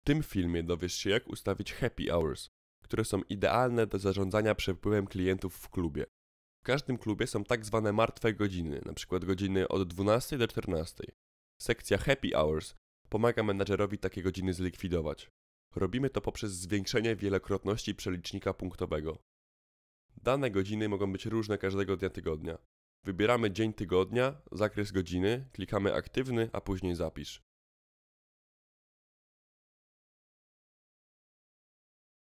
W tym filmie dowiesz się, jak ustawić happy hours, które są idealne do zarządzania przepływem klientów w klubie. W każdym klubie są tak zwane martwe godziny, np. godziny od 12 do 14. Sekcja happy hours pomaga menadżerowi takie godziny zlikwidować. Robimy to poprzez zwiększenie wielokrotności przelicznika punktowego. Dane godziny mogą być różne każdego dnia tygodnia. Wybieramy dzień tygodnia, zakres godziny, klikamy aktywny, a później zapisz.